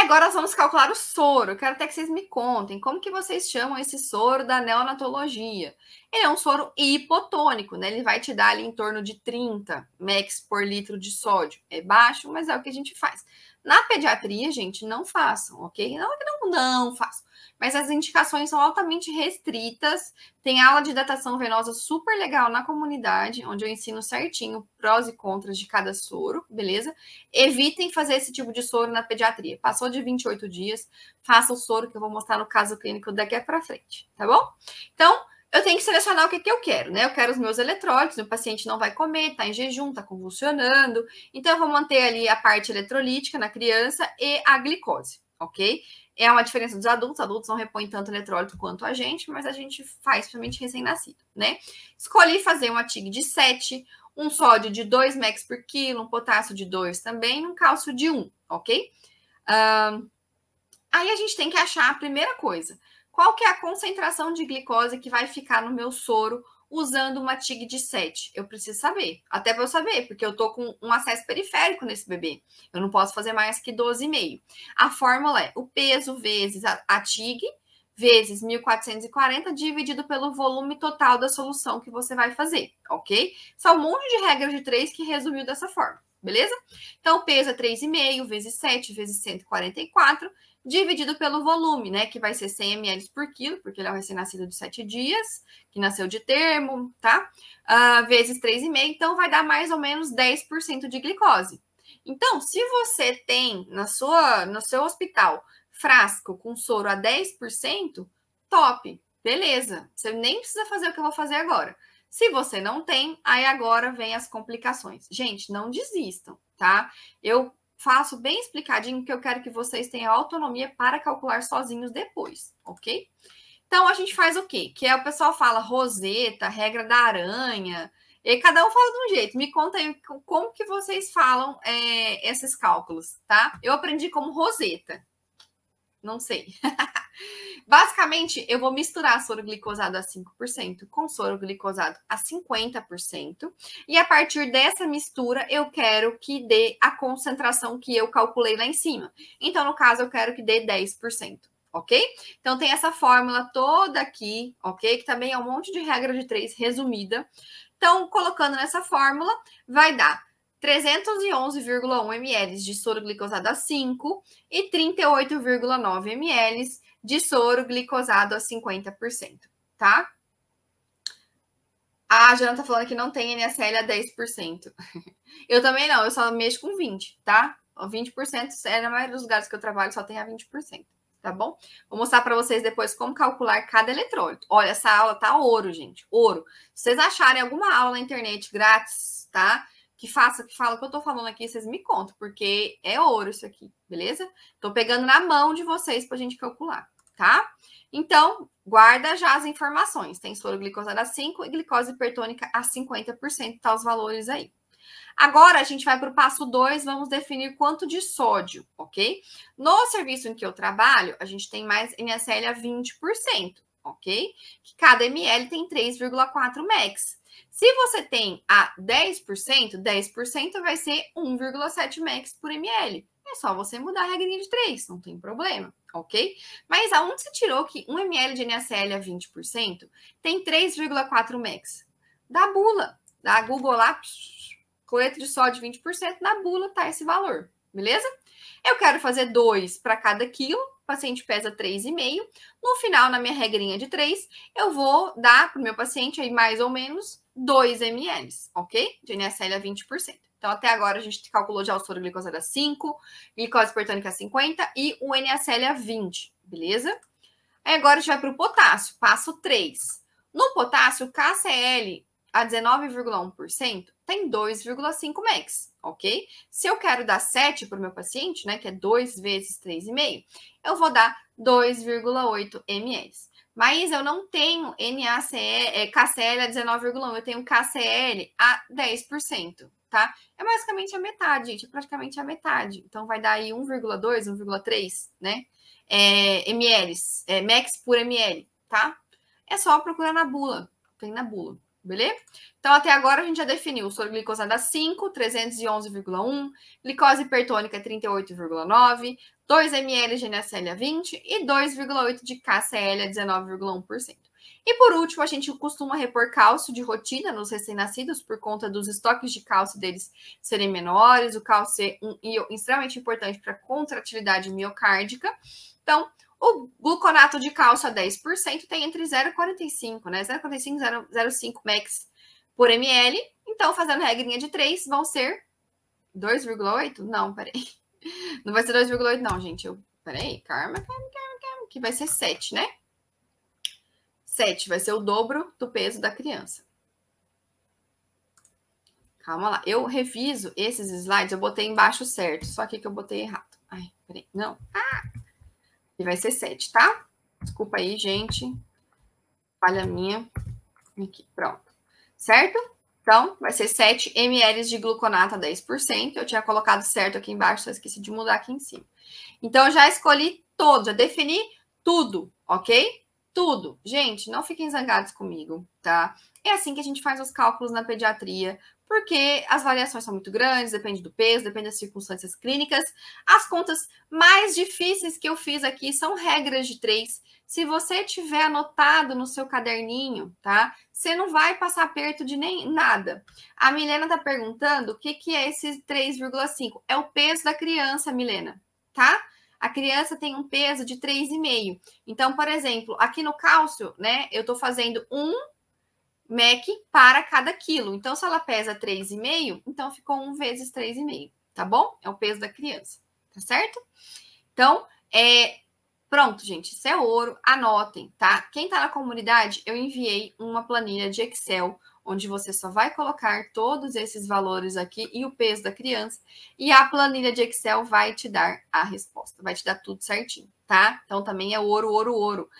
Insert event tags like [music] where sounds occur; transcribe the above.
E agora nós vamos calcular o soro. Quero até que vocês me contem como que vocês chamam esse soro da neonatologia ele é um soro hipotônico, né? Ele vai te dar ali em torno de 30 mEq por litro de sódio. É baixo, mas é o que a gente faz. Na pediatria, gente, não façam, ok? Não é que não, não façam. Mas as indicações são altamente restritas. Tem aula de datação venosa super legal na comunidade, onde eu ensino certinho prós e contras de cada soro, beleza? Evitem fazer esse tipo de soro na pediatria. Passou de 28 dias, faça o soro que eu vou mostrar no caso clínico daqui para frente, tá bom? Então, eu tenho que selecionar o que, que eu quero, né? Eu quero os meus eletrólitos, o paciente não vai comer, está em jejum, está convulsionando. Então, eu vou manter ali a parte eletrolítica na criança e a glicose, ok? É uma diferença dos adultos, adultos não repõem tanto eletrólito quanto a gente, mas a gente faz, principalmente recém-nascido, né? Escolhi fazer um TIG de 7, um sódio de 2 max por quilo, um potássio de 2 também, um cálcio de 1, ok? Um, aí a gente tem que achar a primeira coisa qual que é a concentração de glicose que vai ficar no meu soro usando uma TIG de 7? Eu preciso saber, até para eu saber, porque eu tô com um acesso periférico nesse bebê. Eu não posso fazer mais que 12,5. A fórmula é o peso vezes a, a TIG vezes 1440 dividido pelo volume total da solução que você vai fazer, ok? São um monte de regras de três que resumiu dessa forma, beleza? Então, o peso é 3,5 vezes 7 vezes 144 dividido pelo volume, né? Que vai ser 100 ml por quilo, porque ele é um recém-nascido de 7 dias, que nasceu de termo, tá? Uh, vezes 3,5, então vai dar mais ou menos 10% de glicose. Então, se você tem na sua, no seu hospital frasco com soro a 10%, top, beleza. Você nem precisa fazer o que eu vou fazer agora. Se você não tem, aí agora vem as complicações. Gente, não desistam, tá? Eu faço bem explicadinho, que eu quero que vocês tenham autonomia para calcular sozinhos depois, ok? Então, a gente faz o quê? Que é o pessoal fala roseta, regra da aranha, e cada um fala de um jeito. Me conta aí como que vocês falam é, esses cálculos, tá? Eu aprendi como roseta. Não sei. [laughs] Basicamente, eu vou misturar soro glicosado a 5% com soro glicosado a 50%. E a partir dessa mistura, eu quero que dê a concentração que eu calculei lá em cima. Então, no caso, eu quero que dê 10%. Ok? Então, tem essa fórmula toda aqui, ok? Que também é um monte de regra de três resumida. Então, colocando nessa fórmula, vai dar 311,1 ml de soro glicosado a 5 e 38,9 ml de soro glicosado a 50%, tá? Ah, a Jana tá falando que não tem NSL a 10%. [laughs] eu também não, eu só mexo com 20%, tá? 20%, é, na maioria dos lugares que eu trabalho só tem a 20%, tá bom? Vou mostrar para vocês depois como calcular cada eletrólito. Olha, essa aula tá ouro, gente, ouro. Se vocês acharem alguma aula na internet grátis, tá? que faça, que fala o que eu tô falando aqui, vocês me contam, porque é ouro isso aqui, beleza? Tô pegando na mão de vocês pra gente calcular, tá? Então, guarda já as informações. Tem soro glicosada a 5 e glicose hipertônica a 50%, tá os valores aí. Agora a gente vai para o passo 2, vamos definir quanto de sódio, ok? No serviço em que eu trabalho, a gente tem mais NSL a 20%, ok? Que cada ml tem 3,4 max. Se você tem a 10%, 10% vai ser 1,7 max por ml. É só você mudar a regrinha de 3, não tem problema, ok? Mas aonde você tirou que 1 ml de NaCl a 20% tem 3,4 max? Da bula, da Google lá, cloreto de sódio 20%, na bula tá esse valor, beleza? Eu quero fazer 2 para cada quilo, paciente pesa 3,5. No final, na minha regrinha de 3, eu vou dar para o meu paciente aí mais ou menos 2 ml, ok? De NSL a 20%. Então, até agora, a gente calculou já o soro glicosado a 5, glicose hipertônica a 50 e o NSL a 20, beleza? Aí agora a gente vai para o potássio, passo 3. No potássio, KCL a 19,1% tem 2,5 max, ok? Se eu quero dar 7 para o meu paciente, né, que é 2 vezes 3,5, eu vou dar 2,8 ml. Mas eu não tenho NaCl é, KCL a 19,1, eu tenho KCL a 10%, tá? É basicamente a metade, gente, é praticamente a metade. Então vai dar aí 1,2, 1,3, né? É, ml, é, max por ml, tá? É só procurar na bula, tem na bula. Beleza? Então, até agora a gente já definiu o soro glicosada 5, 311,1, glicose hipertônica 38,9, é 2 ml de NSL a 20 é e 2,8 de KCl a 19,1%. E por último, a gente costuma repor cálcio de rotina nos recém-nascidos por conta dos estoques de cálcio deles serem menores, o cálcio é um, extremamente importante para a contratilidade miocárdica. Então, o gluconato de cálcio a 10% tem entre 0,45, né? 0,45 e 0,05 max por ml. Então, fazendo regrinha de 3, vão ser 2,8? Não, peraí. [laughs] Não vai ser 2,8 não, gente. Eu... Peraí, karma, karma, karma, karma, que vai ser 7, né? 7 vai ser o dobro do peso da criança. Calma lá. Eu reviso esses slides, eu botei embaixo certo, só que eu botei errado. Ai, peraí. Não. Ah! E vai ser 7, tá? Desculpa aí, gente. Falha minha. Aqui, pronto. Certo? Então, vai ser 7 ml de gluconato a 10%. Eu tinha colocado certo aqui embaixo, só esqueci de mudar aqui em cima. Então, já escolhi todo, já defini tudo, ok? Tudo. Gente, não fiquem zangados comigo, tá? É assim que a gente faz os cálculos na pediatria, porque as variações são muito grandes, depende do peso, depende das circunstâncias clínicas. As contas mais difíceis que eu fiz aqui são regras de três. Se você tiver anotado no seu caderninho, tá? Você não vai passar perto de nem nada. A Milena tá perguntando o que, que é esse 3,5. É o peso da criança, Milena, tá? a criança tem um peso de 3,5. Então, por exemplo, aqui no cálcio, né, eu estou fazendo 1 MEC para cada quilo. Então, se ela pesa 3,5, então ficou 1 vezes 3,5, tá bom? É o peso da criança, tá certo? Então, é, Pronto, gente, isso é ouro, anotem, tá? Quem tá na comunidade, eu enviei uma planilha de Excel, onde você só vai colocar todos esses valores aqui e o peso da criança, e a planilha de Excel vai te dar a resposta, vai te dar tudo certinho, tá? Então também é ouro, ouro, ouro.